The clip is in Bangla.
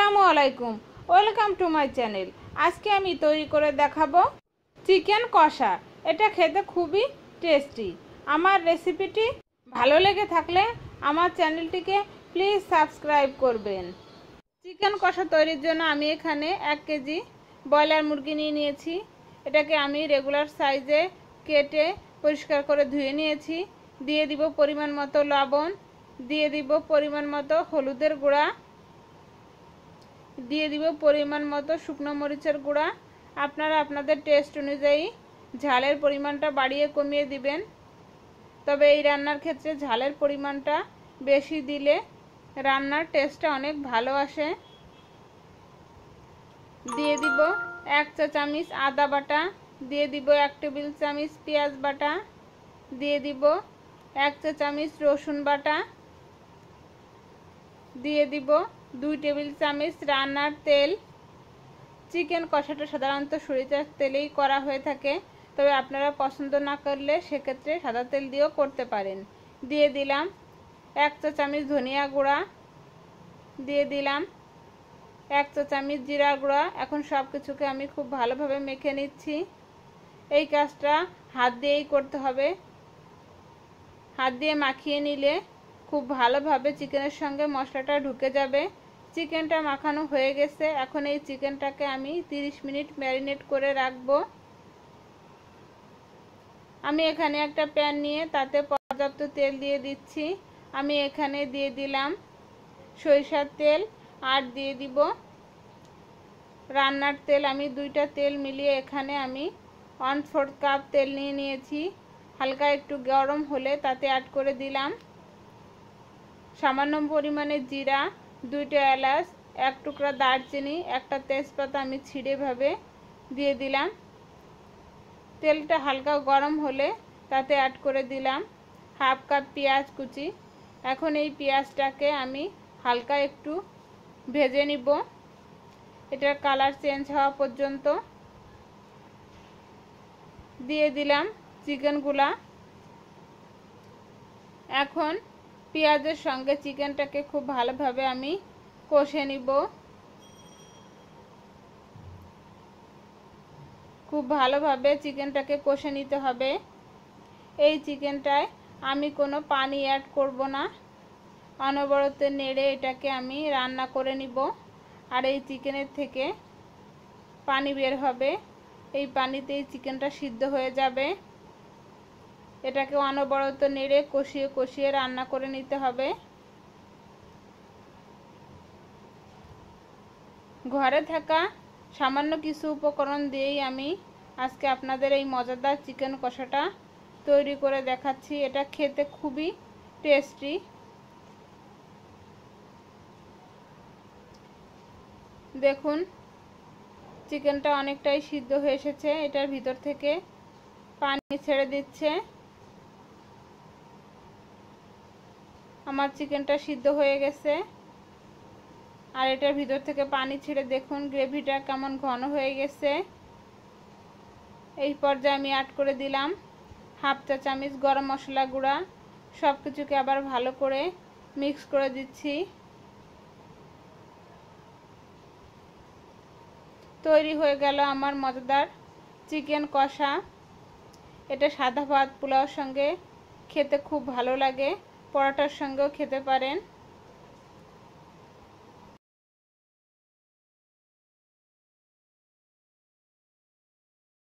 আসসালামু আলাইকুম ওয়েলকাম টু মাই চ্যানেল আজকে আমি তৈরি করে দেখাবো চিকেন কষা এটা খেতে খুবই টেস্টি আমার রেসিপিটি ভালো লেগে থাকলে আমার চ্যানেলটিকে প্লিজ সাবস্ক্রাইব করবেন চিকেন কষা তৈরির জন্য আমি এখানে এক কেজি ব্রয়লার মুরগি নিয়ে নিয়েছি এটাকে আমি রেগুলার সাইজে কেটে পরিষ্কার করে ধুয়ে নিয়েছি দিয়ে দিব পরিমাণ মতো লবণ দিয়ে দিব পরিমাণ মতো হলুদের গুঁড়া দিয়ে দিব পরিমাণ মতো শুকনো মরিচের গুঁড়া আপনারা আপনাদের টেস্ট অনুযায়ী ঝালের পরিমাণটা বাড়িয়ে কমিয়ে দিবেন তবে এই রান্নার ক্ষেত্রে ঝালের পরিমাণটা বেশি দিলে রান্নার টেস্টটা অনেক ভালো আসে দিয়ে দিব এক চা চামচ আদা বাটা দিয়ে দিব এক টেবিল চামচ পেঁয়াজ বাটা দিয়ে দিব এক চা চামচ রসুন বাটা দিয়ে দিব দুই টেবিল চামচ রান্নার তেল চিকেন কষাটা সাধারণত সরিষার তেলেই করা হয়ে থাকে তবে আপনারা পছন্দ না করলে সেক্ষেত্রে সাদা তেল দিয়েও করতে পারেন দিয়ে দিলাম এক চা চামচ ধনিয়া গুঁড়া দিয়ে দিলাম এক চা চামচ জিরা গুঁড়া এখন সব কিছুকে আমি খুব ভালোভাবে মেখে নিচ্ছি এই কাজটা হাত দিয়েই করতে হবে হাত দিয়ে মাখিয়ে নিলে খুব ভালোভাবে চিকেনের সঙ্গে মশলাটা ঢুকে যাবে চিকেনটা মাখানো হয়ে গেছে এখন এই চিকেনটাকে আমি 30 মিনিট ম্যারিনেট করে রাখবো আমি এখানে একটা প্যান নিয়ে তাতে পর্যাপ্ত তেল দিয়ে দিচ্ছি আমি এখানে দিয়ে দিলাম সরিষার তেল আর দিয়ে দিব রান্নার তেল আমি দুইটা তেল মিলিয়ে এখানে আমি ওয়ান ফোর্থ কাপ তেল নিয়ে নিয়েছি হালকা একটু গরম হলে তাতে অ্যাড করে দিলাম সামান্য পরিমাণে জিরা দুইটা এলাচ এক টুকরা দারচিনি একটা তেজপাতা আমি ছিঁড়েভাবে দিয়ে দিলাম তেলটা হালকা গরম হলে তাতে অ্যাড করে দিলাম হাফ কাপ পেঁয়াজ কুচি এখন এই পেঁয়াজটাকে আমি হালকা একটু ভেজে নিব এটার কালার চেঞ্জ হওয়া পর্যন্ত দিয়ে দিলাম চিকেনগুলা এখন পেঁয়াজের সঙ্গে চিকেনটাকে খুব ভালোভাবে আমি কষে নিব খুব ভালোভাবে চিকেনটাকে কষে নিতে হবে এই চিকেনটায় আমি কোনো পানি অ্যাড করব না অনবরত নেড়ে এটাকে আমি রান্না করে নিব আর এই চিকেনের থেকে পানি বের হবে এই পানিতেই চিকেনটা সিদ্ধ হয়ে যাবে এটাকে অনবরত নেড়ে কষিয়ে কষিয়ে রান্না করে নিতে হবে ঘরে থাকা সামান্য কিছু উপকরণ দিয়েই আমি আজকে আপনাদের এই মজাদার চিকেন কষাটা তৈরি করে দেখাচ্ছি এটা খেতে খুবই টেস্টি দেখুন চিকেনটা অনেকটাই সিদ্ধ হয়ে এসেছে এটার ভিতর থেকে পানি ছেড়ে দিচ্ছে আমার চিকেনটা সিদ্ধ হয়ে গেছে আর এটার ভিতর থেকে পানি ছেড়ে দেখুন গ্রেভিটা কেমন ঘন হয়ে গেছে এই পর্যায়ে আমি অ্যাড করে দিলাম হাফ চা চামিচ গরম মশলা গুঁড়া সব কিছুকে আবার ভালো করে মিক্স করে দিচ্ছি তৈরি হয়ে গেল আমার মজাদার চিকেন কষা এটা সাদা ভাত পোলাওর সঙ্গে খেতে খুব ভালো লাগে পরোটার সঙ্গেও খেতে পারেন